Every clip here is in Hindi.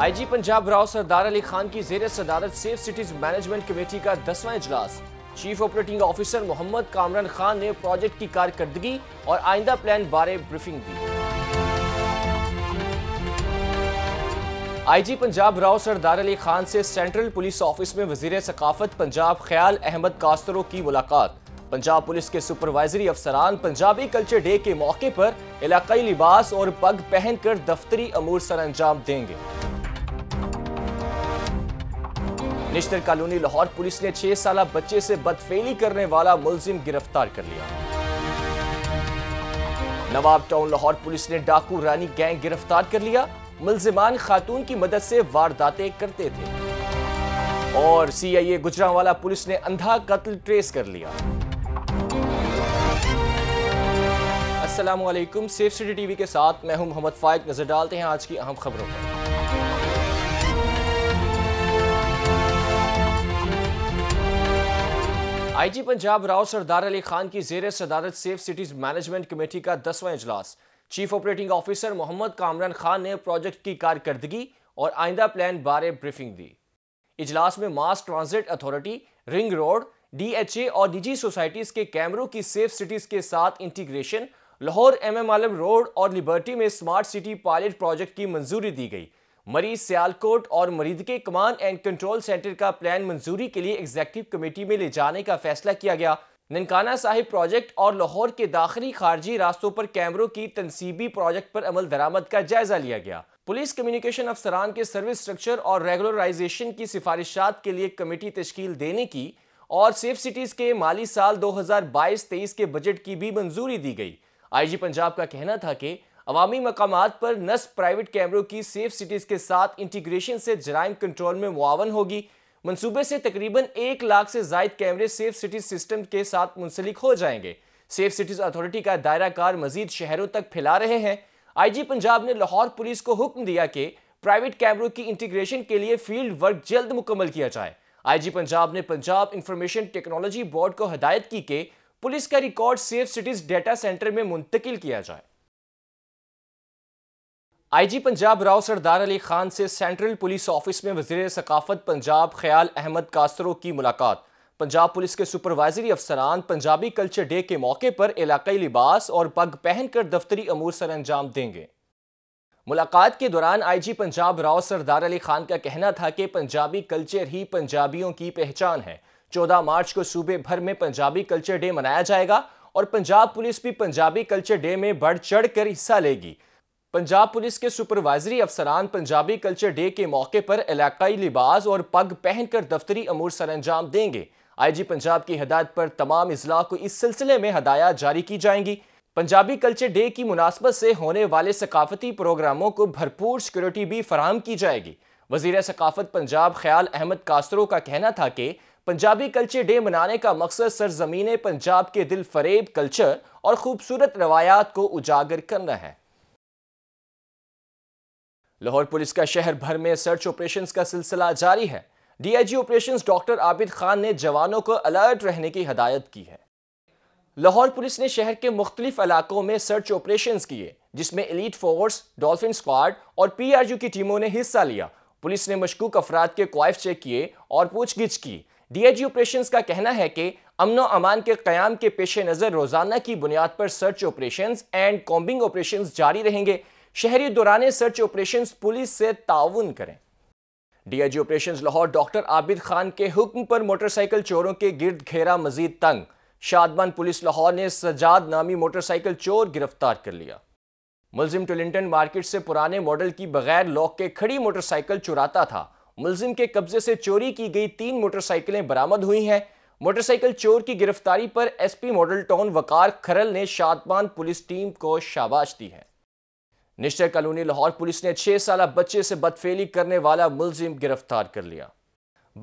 आईजी पंजाब राव सरदार अली खान की जेर सदारत सेफ सिटीज मैनेजमेंट कमेटी का दसवां इजलास chief operating officer Mohammad Kamran Khan ने प्रोजेक्ट की कारकर्दगी और आइंदा प्लान बारे ब्रीफिंग दी आईजी पंजाब राव सरदार अली खान से सेंट्रल पुलिस ऑफिस में वजीर सकाफत पंजाब ख्याल अहमद कास्तरों की मुलाकात पंजाब पुलिस के सुपरवाइजरी अफसरान पंजाबी कल्चर डे के मौके पर इलाकई लिबास और पग पहनकर दफ्तरी अमूर सर अंजाम देंगे निश्तर कॉलोनी लाहौर पुलिस ने छह साल बच्चे से बदफेली करने वाला मुलजिम गिरफ्तार कर लिया नवाब टाउन लाहौर पुलिस ने डाकू रानी गैंग गिरफ्तार कर लिया मुलजमान खातून की मदद से वारदातें करते थे और सी आई ए पुलिस ने अंधा कत्ल ट्रेस कर लिया असलम सेफ सिटी टीवी के साथ मैं हूं मोहम्मद फायद नजर डालते हैं आज की अहम खबरों पर आईजी पंजाब राव सरदार अली खान की जेर सदारत सेफ सिटीज मैनेजमेंट कमेटी का दसवां इजलास chief operating officer Mohammad Kamran Khan ने प्रोजेक्ट की कारकर्दगी और आइंदा प्लान बारे ब्रीफिंग दी इजलास में mass transit authority ring road DHA और निजी सोसाइटीज के कैमरों की सेफ सिटीज के साथ integration Lahore M M Alam road और लिबर्टी में स्मार्ट सिटी पायलट प्रोजेक्ट की मंजूरी दी गई मरीज सियालकोट और मरीज के कमांड एंड कंट्रोल सेंटर का प्लान मंजूरी के लिए एग्जेक्टिव कमेटी में ले जाने का फैसला किया गया ननकाना साहिब प्रोजेक्ट और लाहौर के दाखिली खारजी रास्तों पर कैमरों की तनसीबी प्रोजेक्ट पर अमल दरामद का जायजा लिया गया पुलिस कम्युनिकेशन अफसरान के सर्विस स्ट्रक्चर और रेगुलराइजेशन की सिफारिशात के लिए कमेटी तश्कील देने की और सेफ सिटीज़ के माली साल 2022-23 के बजट की भी मंजूरी दी गई आईजी पंजाब का कहना था कि अवामी मकाम पर नस्ब प्राइवेट कैमरों की सेफ सिटीज़ के साथ इंटीग्रेशन से जराइम कंट्रोल में मुआवन होगी मनसूबे से तकरीबन एक लाख से जायद कैमरे सेफ सिटीज़ सिस्टम के साथ मुंसलिक हो जाएंगे सेफ सिटीज़ अथॉरिटी का दायरा कार मजीद शहरों तक फैला रहे हैं आई जी पंजाब ने लाहौर पुलिस को हुक्म दिया कि प्राइवेट कैमरों की इंटीग्रेशन के लिए फील्ड वर्क जल्द मुकम्मल किया जाए आईजी पंजाब ने पंजाब इंफॉर्मेशन टेक्नोलॉजी बोर्ड को हदायत की कि पुलिस का record safe cities data centre में मुंतकिल किया जाए आईजी पंजाब राव सरदार अली खान से सेंट्रल पुलिस ऑफिस में वजीर सकाफत पंजाब ख्याल अहमद कास्तरों की मुलाकात पंजाब पुलिस के सुपरवाइजरी अफसरान पंजाबी कल्चर डे के मौके पर इलाकई लिबास और पग पहनकर दफ्तरी अमूर सर अंजाम देंगे मुलाकात के दौरान आईजी पंजाब राव सरदार अली खान का कहना था कि पंजाबी कल्चर ही पंजाबियों की पहचान है चौदह मार्च को सूबे भर में पंजाबी कल्चर डे मनाया जाएगा और पंजाब पुलिस भी पंजाबी कल्चर डे में बढ़ चढ़ कर हिस्सा लेगी पंजाब पुलिस के सुपरवाइजरी अफसरान पंजाबी कल्चर डे के मौके पर इलाकई लिबास और पग पहनकर दफ्तरी अमूर सर अंजाम देंगे आई जी पंजाब की हदायत पर तमाम अजला को इस सिलसिले में हदायत जारी की जाएंगी पंजाबी कल्चर डे की मुनासबत से होने वाले सकाफती प्रोग्रामों को भरपूर सिक्योरिटी भी फराम की जाएगी वजीर सकाफत पंजाब ख्याल अहमद कासरो का कहना था कि पंजाबी कल्चर डे मनाने का मकसद सरजमीन पंजाब के दिल फरेब कल्चर और खूबसूरत रवायात को उजागर करना है लाहौर पुलिस का शहर भर में सर्च ऑपरेशन का सिलसिला जारी है DIG operations doctor Abid Khan ने जवानों को अलर्ट रहने की हदायत की है लाहौर पुलिस ने शहर के मुख्तलिफ इलाकों में सर्च ऑपरेशन किए जिसमें एलिट फोर्स डॉल्फिन स्क्वाड और पीआरयू की टीमों ने हिस्सा लिया पुलिस ने मशकूक अफराद के क्वाइफ चेक किए और पूछगिछ की डीआईजी ऑपरेशन का कहना है कि अमनो अमान के क्याम के पेश नज़र रोजाना की बुनियाद पर search operation and combing operation जारी रहेंगे शहरी दौरान सर्च ऑपरेशन पुलिस से ताउन करें DIG operation Lahore doctor Abid Khan के हुक्म पर मोटरसाइकिल चोरों के गिरद घेरा मजीद तंग शादमान पुलिस लाहौर ने सजाद नामी मोटरसाइकिल चोर गिरफ्तार कर लिया मुलजिम टोलिंटन मार्केट से पुराने मॉडल की बगैर लॉक के खड़ी मोटरसाइकिल चुराता था मुलजिम के कब्जे से चोरी की गई तीन मोटरसाइकिलें बरामद हुई हैं मोटरसाइकिल चोर की गिरफ्तारी पर SP Model Town Waqar Kharal ने शादमान पुलिस टीम को शाबाश दी है निश्चय कॉलोनी लाहौर पुलिस ने छह साल बच्चे से बदफेली करने वाला मुलजिम गिरफ्तार कर लिया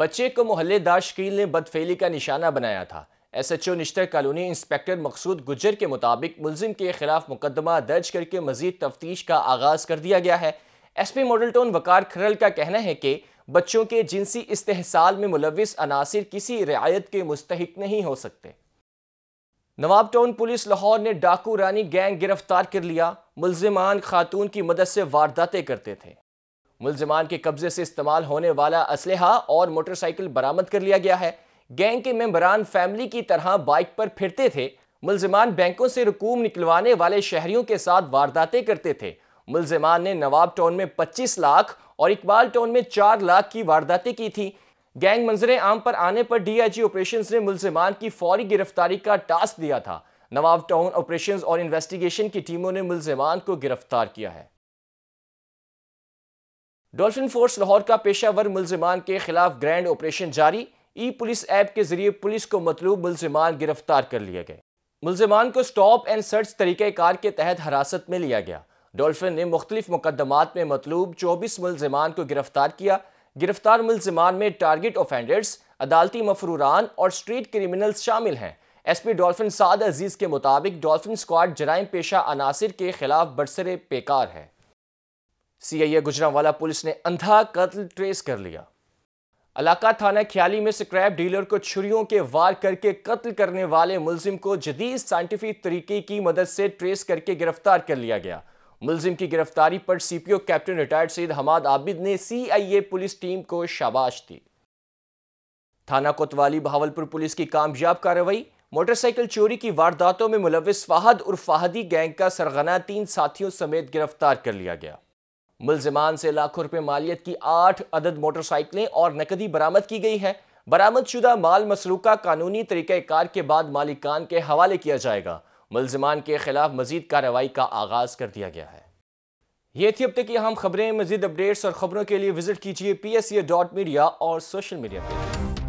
बच्चे को मोहल्लेदार शकील ने बदफेली का निशाना बनाया था S H O Nishtar Colony inspector Maqsood Gujjar के मुताबिक मुलजिम के खिलाफ मुकदमा दर्ज करके मजीद तफ्तीश का आगाज कर दिया गया है S P Model Town Waqar Kharal का कहना है कि बच्चों के जिनसी इस्तेसाल में मुलविस अनासर किसी रियायत के मुस्तक नहीं हो सकते नवाब टाउन पुलिस लाहौर ने डाकू रानी गैंग गिरफ्तार कर लिया मुलजमान खातून की मदद से वारदातें करते थे मुलजमान के कब्जे से इस्तेमाल होने वाला असलहा और मोटरसाइकिल बरामद कर लिया गया है गैंग के मेम्बरान फैमिली की तरह बाइक पर फिरते थे मुलजमान बैंकों से रकूम निकलवाने वाले शहरियों के साथ वारदातें करते थे मुलजमान ने नवाब टाउन में 25 लाख और इकबाल टाउन में 4 लाख की वारदातें की थी गैंग मंजरे आम पर आने पर डीआईजी ऑपरेशंस ने मुलजमान की फौरी गिरफ्तारी का टास्क दिया था नवाब टाउन ऑपरेशंस और इन्वेस्टिगेशन की टीमों ने मुलजमान को गिरफ्तार किया है डॉल्फिन फोर्स लाहौर का पेशावर मुलजमान के खिलाफ ग्रैंड ऑपरेशन जारी ई पुलिस ऐप के जरिए पुलिस को मतलूब मुलजमान गिरफ्तार कर लिए गए मुलजमान को स्टॉप एंड सर्च तरीक़ाकार के तहत हिरासत में लिया गया डॉल्फिन ने मुख्तलिफ मुकदमात में मतलूब चौबीस मुलजमान को गिरफ्तार किया गिरफ्तार मुलजमान में टारगेट ऑफेंडर्स अदालती मफरूरान और स्ट्रीट क्रिमिनल्स शामिल हैं एसपी डॉल्फिन साद अजीज के मुताबिक डॉल्फिन स्क्वाड जराइम पेशा अनासर के खिलाफ बरसरे बेकार है सी आई ए गुजरावाला पुलिस ने अंधा कत्ल ट्रेस कर लिया अलाका थाना ख्याली में स्क्रैप डीलर को छुरियों के वार करके कत्ल करने वाले मुलजिम को जदीद साइंटिफिक तरीके की मदद से ट्रेस करके गिरफ्तार कर लिया गया मुलजिम की गिरफ्तारी पर CPO captain retired Saeed Hammad Abid ने सीआईए पुलिस टीम को शाबाश दी थाना कोतवाली बहावलपुर पुलिस की कामयाब कार्रवाई मोटरसाइकिल चोरी की वारदातों में मुलविस फाहद और फाहदी गैंग का सरगना तीन साथियों समेत गिरफ्तार कर लिया गया मुलजमान से लाखों रुपए मालियत की आठ अदद मोटरसाइकिलें और नकदी बरामद की गई है बरामद शुदा माल मसलूका कानूनी तरीकार के बाद मालिकान के हवाले किया जाएगा मुलजमान के खिलाफ मजीद कार्रवाई का आगाज कर दिया गया है ये थी अब तक की अहम खबरें मजीद अपडेट्स और खबरों के लिए विजिट कीजिए पी एस डॉट मीडिया और सोशल मीडिया पर